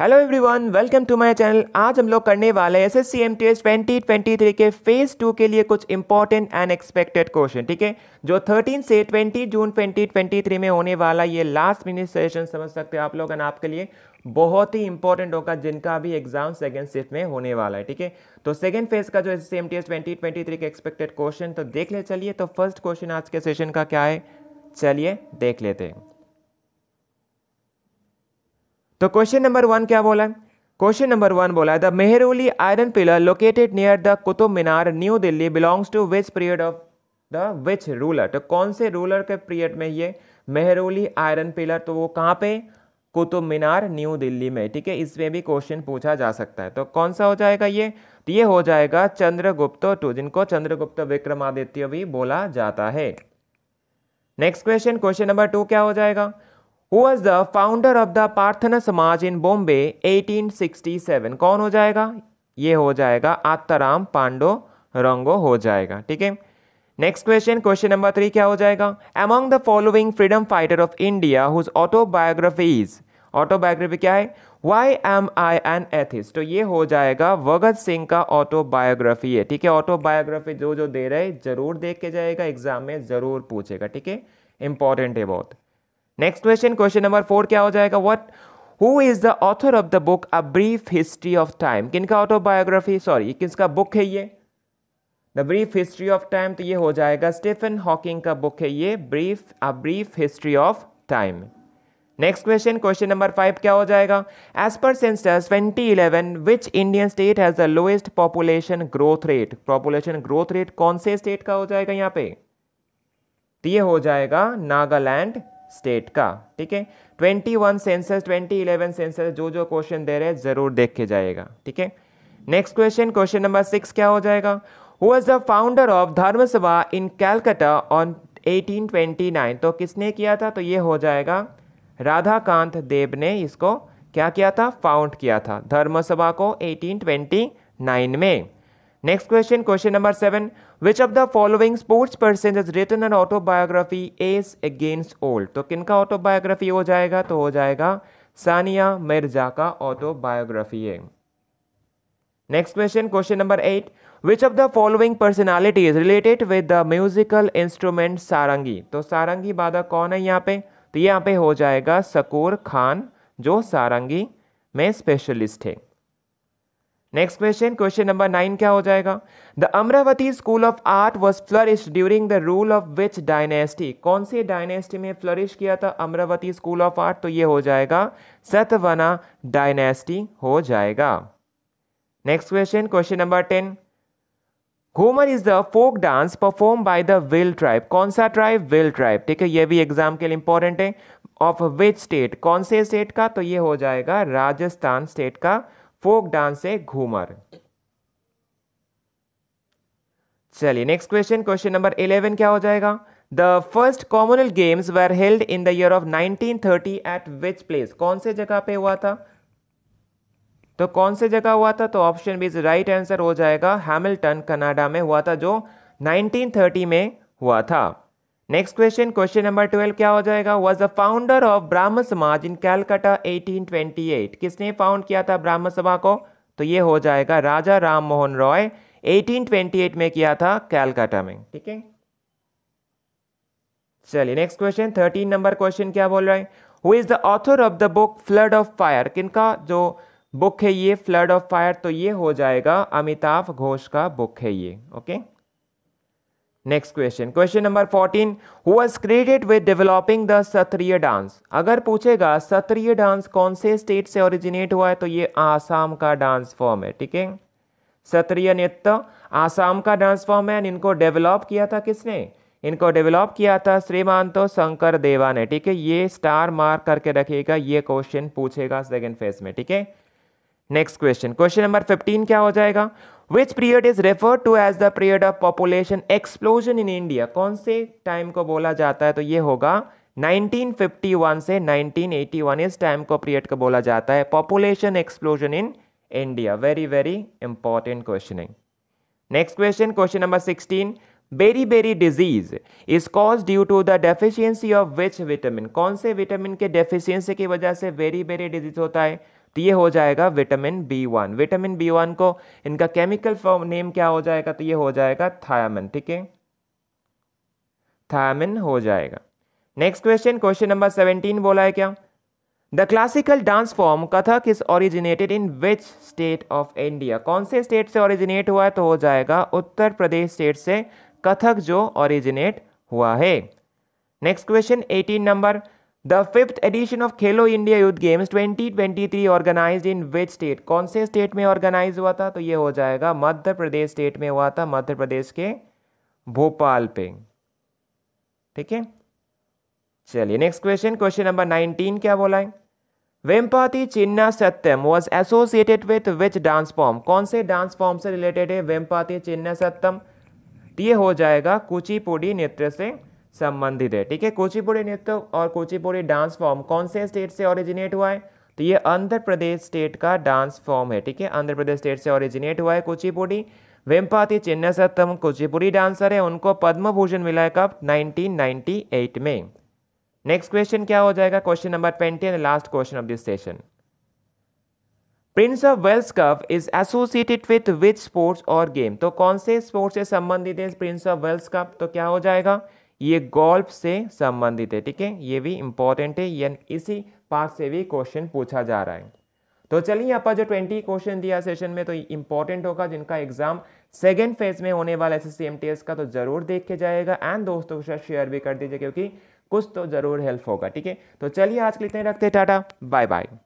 Hello everyone welcome to my channel आज हम लोग करने वाले हैं S S C M T S twenty twenty three के फेज टू के लिए कुछ इंपॉर्टेंट एंड एक्सपेक्टेड क्वेश्चन ठीक है जो थर्टीन से twenty June twenty twenty three में होने वाला ये लास्ट मिनट सेशन समझ सकते हो आप लोग एंड आपके लिए बहुत ही इंपॉर्टेंट होगा जिनका भी एग्जाम सेकेंड शिफ्ट में होने वाला है ठीक है तो सेकेंड फेज का जो S M T S twenty twenty three के एक्सपेक्टेड क्वेश्चन तो देख ले चलिए तो फर्स्ट क्वेश्चन आज के सेशन का क्या है चलिए देख लेते हैं तो क्वेश्चन नंबर वन क्या बोला है क्वेश्चन नंबर वन बोला है the Mehrauli iron pillar located near the Qutub Minar New Delhi belongs to which period of the which ruler तो कौन से रूलर के पीरियड में ये मेहरोली आयरन पिलर तो वो कहाँ पे कुतुब मीनार न्यू दिल्ली में ठीक है इसमें भी क्वेश्चन पूछा जा सकता है तो कौन सा हो जाएगा ये तो ये हो जाएगा चंद्रगुप्त टू जिनको चंद्रगुप्त विक्रमादित्य भी बोला जाता है next question question number two क्या हो जाएगा who was the founder of the Parthana Samaj in Bombay 1867 कौन हो जाएगा ये हो जाएगा आत्ताराम पांडो रंगो हो जाएगा ठीक है next question question number three क्या हो जाएगा among the following freedom fighter of India whose autobiography is autobiography क्या है why am I an atheist तो ये हो जाएगा भगत सिंह का ऑटोबायोग्राफी है ठीक है ऑटोबायोग्राफी जो जो दे रहे जरूर देख के जाएगा एग्जाम में जरूर पूछेगा ठीक है इंपॉर्टेंट है बहुत next question question number four क्या हो जाएगा what who is the author of the book a brief history of time किनका ऑटोबायोग्राफी सॉरी किसका बुक है ये the brief history of time तो ये हो जाएगा स्टीफन हॉकिंग का बुक है ये brief a brief history of time next question question number five क्या हो जाएगा as per census 2011 which Indian state has the lowest population growth rate population growth rate कौन से स्टेट का हो जाएगा यहाँ पे तो ये हो जाएगा नागालैंड स्टेट का ठीक है twenty one census twenty eleven census जो जो क्वेश्चन दे रहे हैं ज़रूर देख के जाएगा ठीक है next question question number six क्या हो जाएगा who is the founder of Dharma Sabha in Calcutta on 1829 तो किसने किया था तो ये हो जाएगा राधाकांत देव ने इसको क्या किया था फाउंड किया था धर्म सभा को 1829 में next question question number seven which of the following sports person is written an autobiography ace against ओल्ड तो किनका ऑटोबायोग्राफी हो जाएगा तो हो जाएगा सानिया मिर्जा का ऑटोबायोग्राफी है next question question number eight which of the following personality is related with the musical instrument sarangi तो सारंगी बाधा कौन है यहाँ पे तो यहाँ पे हो जाएगा सकूर खान जो सारंगी में स्पेशलिस्ट है next question question number nine क्या हो जाएगा the Amaravati school of art was flourish during the rule of which dynasty कौन से डायनेस्टी में फ्लरिश किया था अमरावती स्कूल ऑफ आर्ट तो ये हो जाएगा सतवना डायनेस्टी हो जाएगा next question question number ten Ghoomar is the folk dance perform by the Bhil tribe कौन सा ट्राइब विल ट्राइब ठीक है ये भी एग्जाम के लिए इंपॉर्टेंट है ऑफ विच स्टेट कौन से स्टेट का तो ये हो जाएगा राजस्थान स्टेट का फोक डांस है घूमर चलिए next question question number eleven क्या हो जाएगा the first commonwealth games were held in the year of 1930 at which place कौन से जगह पे हुआ था तो कौन से जगह हुआ था तो ऑप्शन बी राइट आंसर हो जाएगा हैमिल्टन कनाडा में हुआ था जो 1930 में हुआ था next question question number twelve क्या हो जाएगा वॉज द फाउंडर ऑफ ब्राह्म समाज इन कैलकाटा 1828 किसने फाउंड किया था ब्राह्म सभा को तो ये हो जाएगा राजा राम मोहन रॉय 1828 में किया था कैलकाटा में ठीक है चलिए next question thirteen number question क्या बोल रहा है who is the author of the book flood of fire किनका जो बुक है ये फ्लड ऑफ फायर तो ये हो जाएगा अमिताभ घोष का बुक है ये okay okay? Next question question number fourteen who was credit with developing the Sattriya dance अगर पूछेगा सत्रीय डांस कौन से स्टेट से ओरिजिनेट हुआ है तो ये आसाम का डांस फॉर्म है ठीक है सत्रीय नृत्य आसाम का डांस फॉर्म है इनको डेवलप किया था किसने इनको डेवलप किया था श्रीमान तो शंकर देवा ने ठीक है ये स्टार मार्क करके रखिएगा ये क्वेश्चन पूछेगा सेकेंड फेज में ठीक है next question question number fifteen क्या हो जाएगा which period is refer to as the period of population explosion in India कौन से टाइम को बोला जाता है तो ये होगा 1951 से 1981 इस टाइम को पीरियड को बोला जाता है population explosion in India very very important questioning next question question number 16 beriberi disease is cause due to the deficiency of which vitamin कौन से विटामिन के डेफिशियंसी की वजह से बेरी बेरी डिजीज होता है तो ये हो जाएगा vitamin B one vitamin B one को इनका केमिकल नेम क्या हो जाएगा तो ये हो जाएगा थायामिन ठीक है थायामिन हो जाएगा next question question number seventeen बोला है क्या the classical dance form Kathak is originated in which state of India कौन से स्टेट से ओरिजिनेट हुआ है तो हो जाएगा उत्तर प्रदेश स्टेट से कथक जो ओरिजिनेट हुआ है next question eighteen number the fifth edition of Khelo India youth games 2023 organise in which state कौन से स्टेट में ऑर्गेनाइज हुआ था तो ये हो जाएगा मध्य प्रदेश स्टेट में हुआ था मध्य प्रदेश के भोपाल पे ठीक है चलिए next question question number nineteen क्या बोला है Vempati Chinna Satyam was associated with which dance form कौन से डांस फॉर्म से रिलेटेड है वेम्पाति चिन्ना सत्यम तो ये हो जाएगा कुचिपुड़ी नृत्य से संबंधित है ठीक है कोचिपुड़ी नृत्य और कोचिपुड़ी डांस फॉर्म कौन से स्टेट से ओरिजिनेट हुआ है तो ये आंध्र प्रदेश स्टेट का डांस फॉर्म है ठीक है आंध्र प्रदेश स्टेट से ओरिजिनेट हुआ है कोचिपुड़ी वेम्पाति चिन्ना सत्तम कुचिपुरी डांसर है उनको पद्म भूषण मिला है कब 1998 में नेक्स्ट क्वेश्चन क्या हो जाएगा question number twenty and last question of this session prince of Wales cup is associated with which sports और गेम तो कौन से स्पोर्ट्स से संबंधित है प्रिंस ऑफ वेल्स कप तो क्या हो जाएगा ये गोल्फ से संबंधित है ठीक है ये भी इंपॉर्टेंट है ये इसी पार्ट से भी क्वेश्चन पूछा जा रहा है तो चलिए आप जो ट्वेंटी क्वेश्चन दिया सेशन में तो इंपॉर्टेंट होगा जिनका एग्जाम सेकेंड फेज में होने वाला एस एस का तो जरूर देख के जाएगा एंड दोस्तों के साथ शेयर भी कर दीजिए क्योंकि कुछ तो जरूर हेल्प होगा ठीक है तो चलिए आज के लिए रखते टाटा बाय बाय